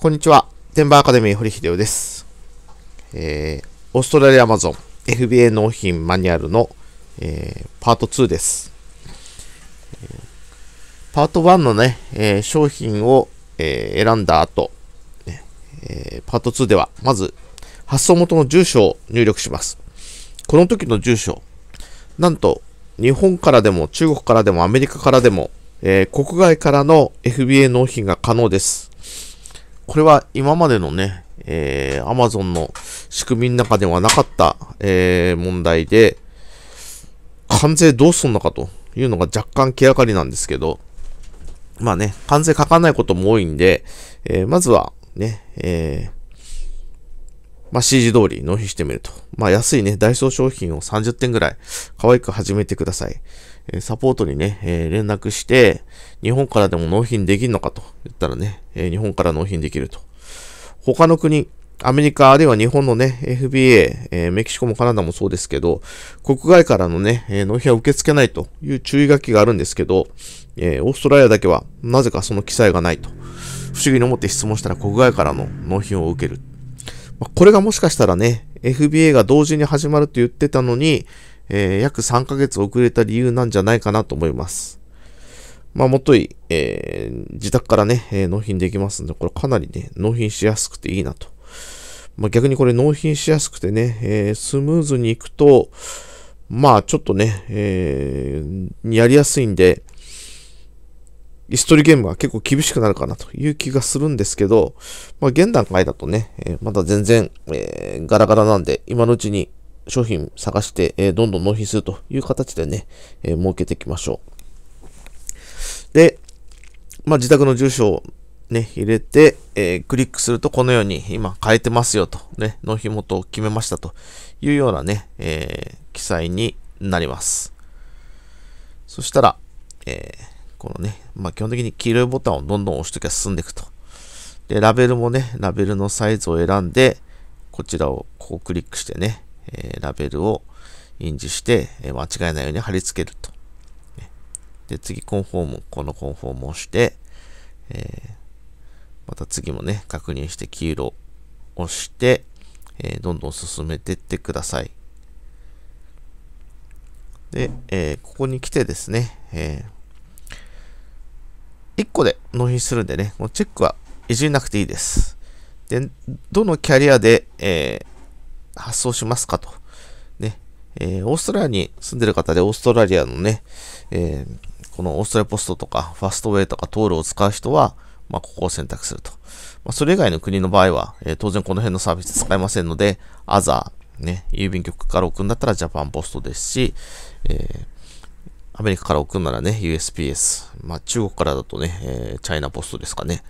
こんにちは。テンバーアカデミー堀秀夫です。えー、オーストラリアアマゾン FBA 納品マニュアルの、えー、パート2です。パート1のね、えー、商品を、えー、選んだ後、えー、パート2では、まず発送元の住所を入力します。この時の住所、なんと日本からでも中国からでもアメリカからでも、え国外からの FBA 納品が可能です。これは今までのね、えー、Amazon の仕組みの中ではなかった、えー、問題で、関税どうすんのかというのが若干気がかりなんですけど、まあね、関税かかんないことも多いんで、えー、まずはね、えー、まあ、示通り納品してみると。まあ、安いね、ダイソー商品を30点ぐらい、可愛く始めてください。えサポートにね、えー、連絡して、日本からでも納品できるのかと言ったらね、えー、日本から納品できると。他の国、アメリカ、あるいは日本のね、FBA、えー、メキシコもカナダもそうですけど、国外からのね、えー、納品は受け付けないという注意書きがあるんですけど、えー、オーストラリアだけは、なぜかその記載がないと。不思議に思って質問したら国外からの納品を受ける。これがもしかしたらね、FBA が同時に始まると言ってたのに、えー、約3ヶ月遅れた理由なんじゃないかなと思います。まあ、もとい、えー、自宅からね、えー、納品できますんで、これかなりね、納品しやすくていいなと。まあ、逆にこれ納品しやすくてね、えー、スムーズに行くと、まあ、ちょっとね、えー、やりやすいんで、椅ストリゲームは結構厳しくなるかなという気がするんですけど、まあ、現段階だとね、えー、まだ全然、えー、ガラガラなんで、今のうちに商品探して、えー、どんどん納品するという形でね、えー、設けていきましょう。で、まあ、自宅の住所をね、入れて、えー、クリックするとこのように今変えてますよと、ね、納品元を決めましたというようなね、え記載になります。そしたら、えーこのね、まあ、基本的に黄色いボタンをどんどん押しときゃ進んでいくと。で、ラベルもね、ラベルのサイズを選んで、こちらをこうクリックしてね、えー、ラベルを印字して、えー、間違えないように貼り付けると。ね、で、次、コンフォーム、このコンフォームを押して、えー、また次もね、確認して黄色を押して、えどんどん進めていってください。で、えここに来てですね、えー1個で納品するんでね、このチェックはいじんなくていいです。で、どのキャリアで、えー、発送しますかと。ね、えー、オーストラリアに住んでる方で、オーストラリアのね、えー、このオーストラリアポストとか、ファストウェイとか、トールを使う人は、まあ、ここを選択すると。まあ、それ以外の国の場合は、えー、当然この辺のサービス使えませんので、アザー、ね、郵便局から送るんだったらジャパンポストですし、えーアメリカから送るならね、USPS。まあ、中国からだとね、えー、チャイナポストですかね。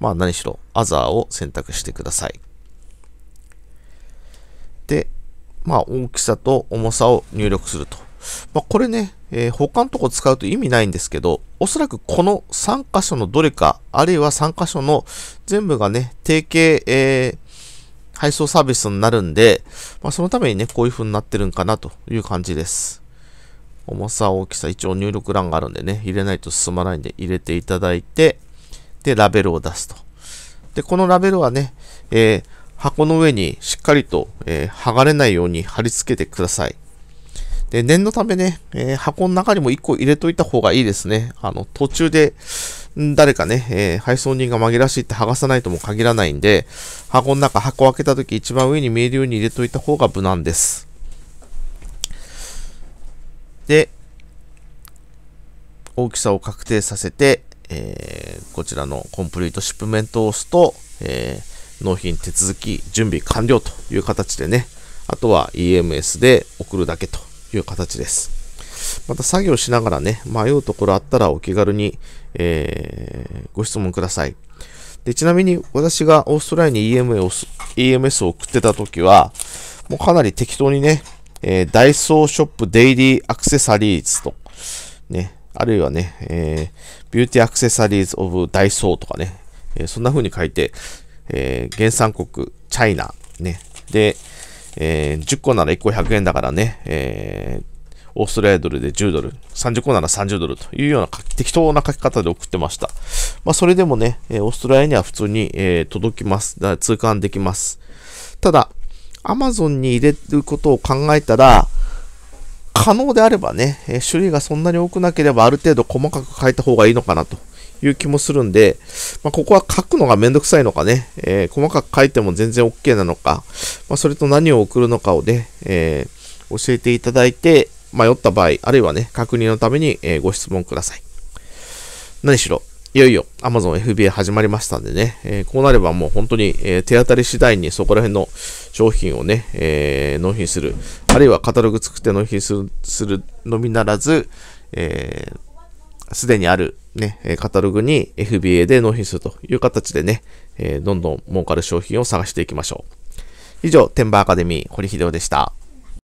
まあ、何しろ、アザーを選択してください。で、まあ、大きさと重さを入力すると。まあ、これね、えー、他のとこ使うと意味ないんですけど、おそらくこの3箇所のどれか、あるいは3箇所の全部がね、定型、えー、配送サービスになるんで、まあ、そのためにね、こういう風になってるんかなという感じです。重さ、大きさ、一応入力欄があるんでね、入れないと進まないんで入れていただいて、で、ラベルを出すと。で、このラベルはね、えー、箱の上にしっかりと、えー、剥がれないように貼り付けてください。で、念のためね、えー、箱の中にも1個入れといた方がいいですね。あの、途中で、誰かね、えー、配送人が紛らわしいって剥がさないとも限らないんで、箱の中、箱を開けた時一番上に見えるように入れといた方が無難です。で、大きさを確定させて、えー、こちらのコンプリートシップメントを押すと、えー、納品手続き準備完了という形でね、あとは EMS で送るだけという形です。また作業しながらね、迷うところあったらお気軽に、えー、ご質問ください。でちなみに私がオーストラリアに EMS を送ってた時は、もうかなり適当にね、えー、ダイソーショップデイリーアクセサリーズと、ね、あるいはね、えー、ビューティーアクセサリーズオブダイソーとかね、えー、そんな風に書いて、えー、原産国、チャイナ、ね、で、えー、10個なら1個100円だからね、えー、オーストラリアドルで10ドル、30個なら30ドルというような適当な書き方で送ってました。まあ、それでもね、オーストラリアには普通に、え届きます。通関できます。ただ、Amazon に入れることを考えたら、可能であればね、え種類がそんなに多くなければある程度細かく書いた方がいいのかなという気もするんで、まあ、ここは書くのがめんどくさいのかね、えー、細かく書いても全然 OK なのか、まあ、それと何を送るのかをね、えー、教えていただいて、迷った場合、あるいはね、確認のために、えー、ご質問ください。何しろ、いよいよ Amazon FBA 始まりましたんでね、えこうなればもう本当に、え手当たり次第にそこら辺の商品をね、えー、納品する、あるいはカタログ作って納品するするのみならず、えーすでにある、ね、カタログに FBA で納品するという形でね、えー、どんどん儲かる商品を探していきましょう。以上、テンバーアカデミー、堀秀夫でした。